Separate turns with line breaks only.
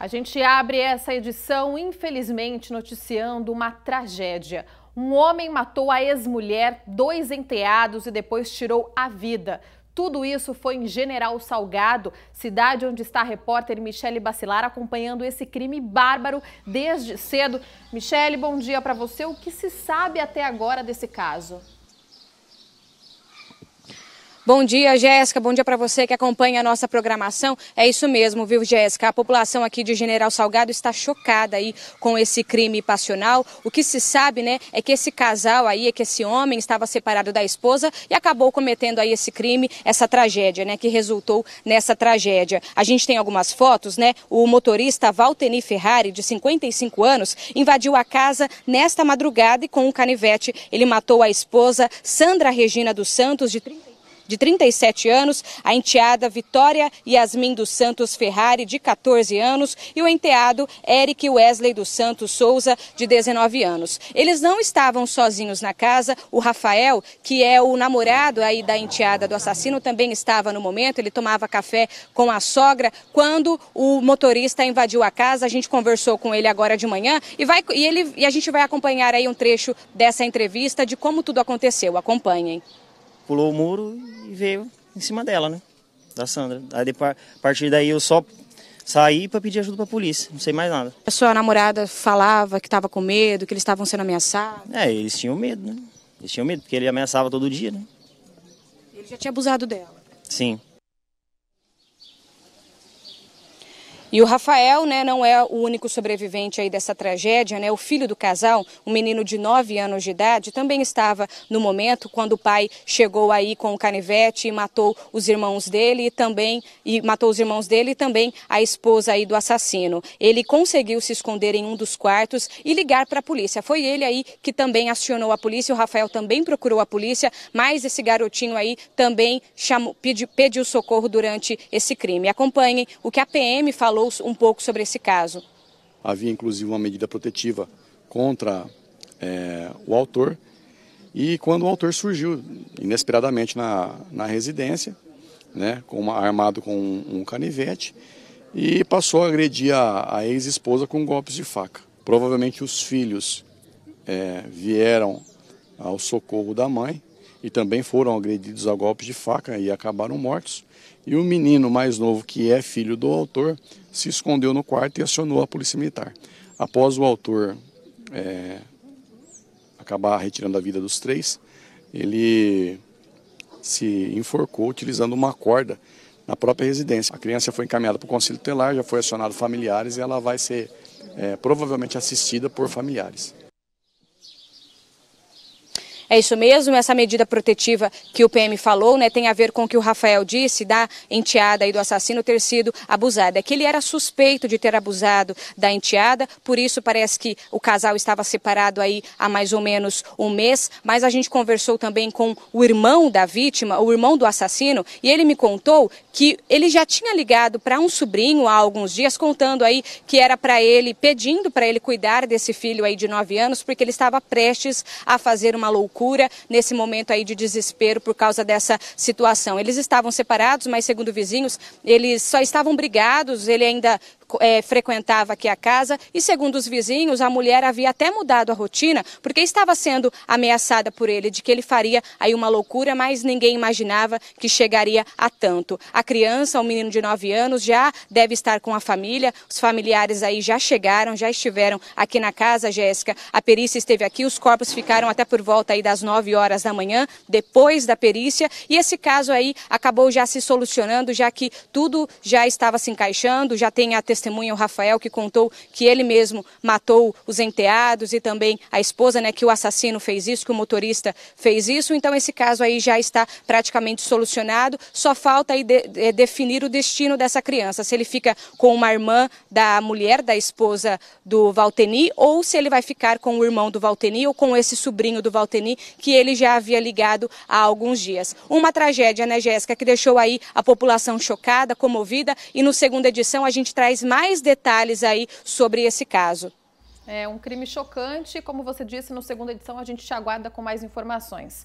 A gente abre essa edição, infelizmente, noticiando uma tragédia. Um homem matou a ex-mulher, dois enteados e depois tirou a vida. Tudo isso foi em General Salgado, cidade onde está a repórter Michele Bacilar acompanhando esse crime bárbaro desde cedo. Michele, bom dia para você. O que se sabe até agora desse caso? Bom dia, Jéssica. Bom dia para você que acompanha a nossa programação. É isso mesmo, viu, Jéssica? A população aqui de General Salgado está chocada aí com esse crime passional. O que se sabe, né, é que esse casal aí, é que esse homem estava separado da esposa e acabou cometendo aí esse crime, essa tragédia, né, que resultou nessa tragédia. A gente tem algumas fotos, né? O motorista Valteni Ferrari, de 55 anos, invadiu a casa nesta madrugada e com um canivete ele matou a esposa Sandra Regina dos Santos, de 30 de 37 anos, a enteada Vitória Yasmin dos Santos Ferrari, de 14 anos, e o enteado Eric Wesley dos Santos Souza, de 19 anos. Eles não estavam sozinhos na casa, o Rafael, que é o namorado aí da enteada do assassino, também estava no momento, ele tomava café com a sogra quando o motorista invadiu a casa. A gente conversou com ele agora de manhã e vai e ele e a gente vai acompanhar aí um trecho dessa entrevista de como tudo aconteceu. Acompanhem
pulou o muro e veio em cima dela, né? Da Sandra. Aí depois, a partir daí eu só saí para pedir ajuda para a polícia, não sei mais nada.
A sua namorada falava que estava com medo, que eles estavam sendo ameaçados? É,
eles tinham medo, né? Eles tinham medo, porque ele ameaçava todo dia, né?
Ele já tinha abusado dela? Sim. E o Rafael né, não é o único sobrevivente aí dessa tragédia. Né? O filho do casal, um menino de 9 anos de idade, também estava no momento quando o pai chegou aí com o canivete e matou os irmãos dele e também e matou os irmãos dele e também a esposa aí do assassino. Ele conseguiu se esconder em um dos quartos e ligar para a polícia. Foi ele aí que também acionou a polícia. O Rafael também procurou a polícia, mas esse garotinho aí também chamou, pediu, pediu socorro durante esse crime. Acompanhem o que a PM falou falou um pouco sobre esse caso.
Havia inclusive uma medida protetiva contra é, o autor. E quando o autor surgiu inesperadamente na, na residência, né, com uma, armado com um, um, canivete, e passou a agredir a, a ex-esposa com golpes de faca. Provavelmente os filhos é, vieram ao socorro da mãe e também foram agredidos a golpes de faca e acabaram mortos. E o menino mais novo, que é filho do autor, se escondeu no quarto e acionou a polícia militar. Após o autor é, acabar retirando a vida dos três, ele se enforcou utilizando uma corda na própria residência. A criança foi encaminhada para o conselho telar, já foi acionado familiares e ela vai ser é, provavelmente assistida por familiares.
É isso mesmo, essa medida protetiva que o PM falou, né, tem a ver com o que o Rafael disse da enteada e do assassino ter sido abusada. É que ele era suspeito de ter abusado da enteada, por isso parece que o casal estava separado aí há mais ou menos um mês, mas a gente conversou também com o irmão da vítima, o irmão do assassino, e ele me contou que ele já tinha ligado para um sobrinho há alguns dias, contando aí que era para ele, pedindo para ele cuidar desse filho aí de 9 anos, porque ele estava prestes a fazer uma loucura procura nesse momento aí de desespero por causa dessa situação. Eles estavam separados, mas segundo vizinhos, eles só estavam brigados, ele ainda é, frequentava aqui a casa e, segundo os vizinhos, a mulher havia até mudado a rotina porque estava sendo ameaçada por ele de que ele faria aí uma loucura, mas ninguém imaginava que chegaria a tanto. A criança, o um menino de 9 anos, já deve estar com a família. Os familiares aí já chegaram, já estiveram aqui na casa, Jéssica. A perícia esteve aqui, os corpos ficaram até por volta aí das 9 horas da manhã, depois da perícia, e esse caso aí acabou já se solucionando, já que tudo já estava se encaixando, já tem a testemunha testemunha, o Rafael, que contou que ele mesmo matou os enteados e também a esposa, né, que o assassino fez isso, que o motorista fez isso. Então esse caso aí já está praticamente solucionado. Só falta aí de, de, definir o destino dessa criança, se ele fica com uma irmã da mulher, da esposa do Valteni, ou se ele vai ficar com o irmão do Valteni ou com esse sobrinho do Valteni, que ele já havia ligado há alguns dias. Uma tragédia, né, Jéssica, que deixou aí a população chocada, comovida, e no segunda edição a gente traz mais detalhes aí sobre esse caso. É um crime chocante, como você disse, no segunda edição a gente te aguarda com mais informações.